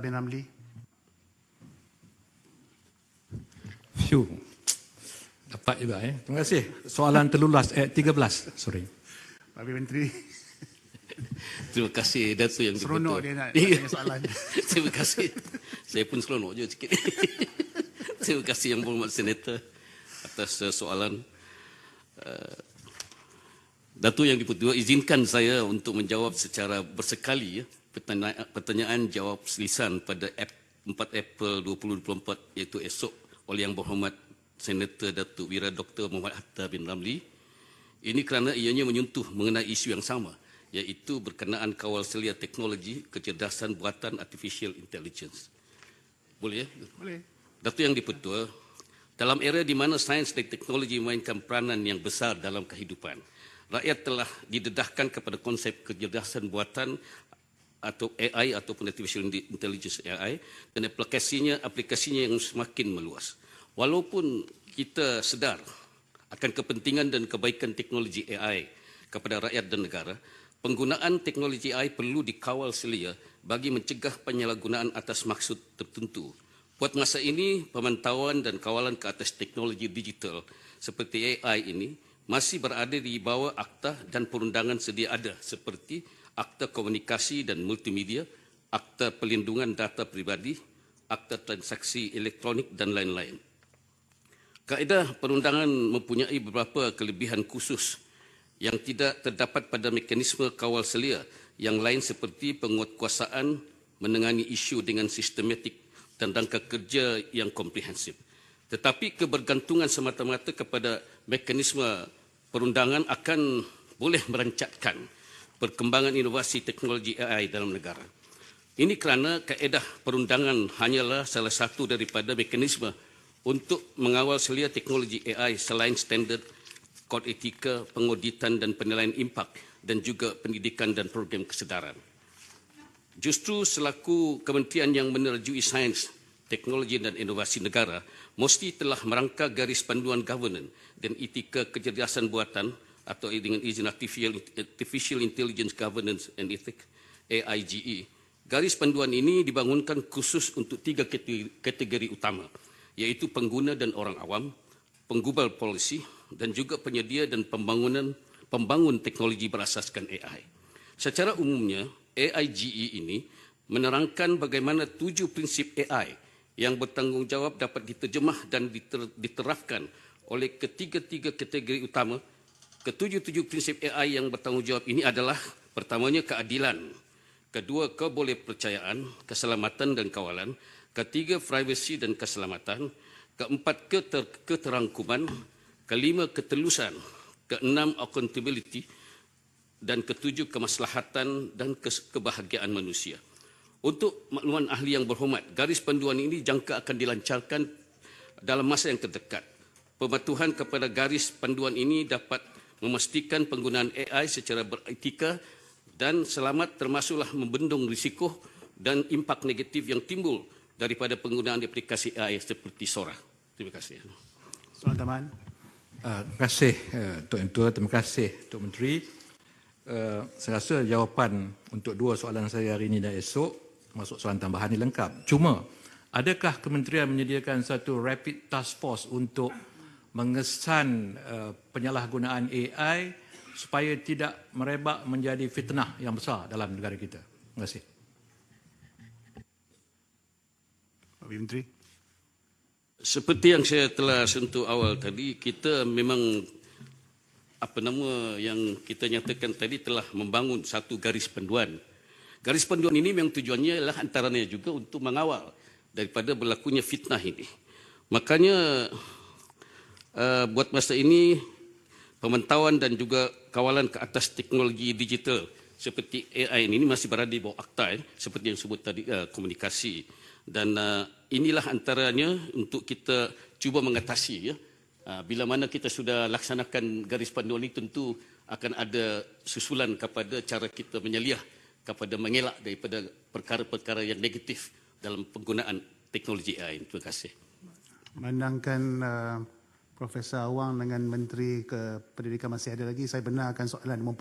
Ben Amli. Phew. Dapat juga eh. Terima kasih. Soalan terlulas eh 13. Sorry. Pak Menteri. Terima kasih Datuk yang betul. seronok dia nak tanya soalan. Terima kasih. Saya pun seronok je sikit. Terima kasih yang berhormat senator atas uh, soalan uh, Datuk Yang Dipertua, izinkan saya untuk menjawab secara bersekali ya, pertanyaan, pertanyaan jawab selisan pada 4 April 2024 iaitu esok oleh Yang Berhormat Senator Datuk Wira Dr. Muhammad Hatta bin Ramli. Ini kerana ianya menyentuh mengenai isu yang sama iaitu berkenaan kawal selia teknologi kecerdasan buatan artificial intelligence. Boleh ya? Boleh. Datuk Yang Dipertua, dalam era di mana sains dan teknologi memainkan peranan yang besar dalam kehidupan, rakyat telah didedahkan kepada konsep kecerdasan buatan atau AI ataupun artificial intelligence AI dan aplikasinya aplikasinya yang semakin meluas. Walaupun kita sedar akan kepentingan dan kebaikan teknologi AI kepada rakyat dan negara, penggunaan teknologi AI perlu dikawal selia bagi mencegah penyalahgunaan atas maksud tertentu. Buat masa ini, pemantauan dan kawalan ke atas teknologi digital seperti AI ini masih berada di bawah akta dan perundangan sedia ada seperti Akta Komunikasi dan Multimedia, Akta Pelindungan Data peribadi, Akta Transaksi Elektronik dan lain-lain. Kaedah perundangan mempunyai beberapa kelebihan khusus yang tidak terdapat pada mekanisme kawal selia yang lain seperti penguatkuasaan menangani isu dengan sistematik dan rangka kerja yang komprehensif. Tetapi kebergantungan semata-mata kepada mekanisme perundangan akan boleh merancatkan perkembangan inovasi teknologi AI dalam negara. Ini kerana kaedah perundangan hanyalah salah satu daripada mekanisme untuk mengawal selia teknologi AI selain standard kod etika, pengoditan dan penilaian impak dan juga pendidikan dan program kesedaran. Justru selaku kementerian yang menerjui sains teknologi dan inovasi negara mesti telah merangka garis panduan governance dan etika kecerdasan buatan atau dengan izin artificial, intelligence governance and ethics AIGE. Garis panduan ini dibangunkan khusus untuk tiga kategori, kategori utama iaitu pengguna dan orang awam, penggubal polisi dan juga penyedia dan pembangunan pembangun teknologi berasaskan AI. Secara umumnya, AIGE ini menerangkan bagaimana tujuh prinsip AI yang bertanggungjawab dapat diterjemah dan diterafkan oleh ketiga-tiga kategori utama ketujuh-tujuh prinsip AI yang bertanggungjawab ini adalah pertamanya keadilan, kedua kebolehpercayaan, keselamatan dan kawalan, ketiga privacy dan keselamatan, keempat keter- keterangkuman, kelima ketelusan, keenam accountability dan ketujuh kemaslahatan dan kebahagiaan manusia. Untuk makluman ahli yang berhormat, garis panduan ini jangka akan dilancarkan dalam masa yang terdekat. Pematuhan kepada garis panduan ini dapat memastikan penggunaan AI secara beretika dan selamat termasuklah membendung risiko dan impak negatif yang timbul daripada penggunaan aplikasi AI seperti SORA. Terima kasih. Soal teman. Uh, ah, terima kasih uh, eh, Tuan Tua, terima kasih Tuan Menteri. Uh, saya rasa jawapan untuk dua soalan saya hari ini dan esok masuk soalan tambahan ini lengkap. Cuma, adakah kementerian menyediakan satu rapid task force untuk mengesan uh, penyalahgunaan AI supaya tidak merebak menjadi fitnah yang besar dalam negara kita? Terima kasih. Pak Menteri. Seperti yang saya telah sentuh awal tadi, kita memang apa nama yang kita nyatakan tadi telah membangun satu garis panduan Garis panduan ini memang tujuannya adalah antaranya juga untuk mengawal daripada berlakunya fitnah ini. Makanya uh, buat masa ini pemantauan dan juga kawalan ke atas teknologi digital seperti AI ini masih berada di bawah akta eh, seperti yang sebut tadi uh, komunikasi dan uh, inilah antaranya untuk kita cuba mengatasi ya. Ah, bila mana kita sudah laksanakan garis panduan ini tentu akan ada susulan kepada cara kita menyeliah kepada mengelak daripada perkara-perkara yang negatif dalam penggunaan teknologi AI. Terima kasih. Menangkan uh, Profesor Awang dengan Menteri Pendidikan masih ada lagi, saya benarkan soalan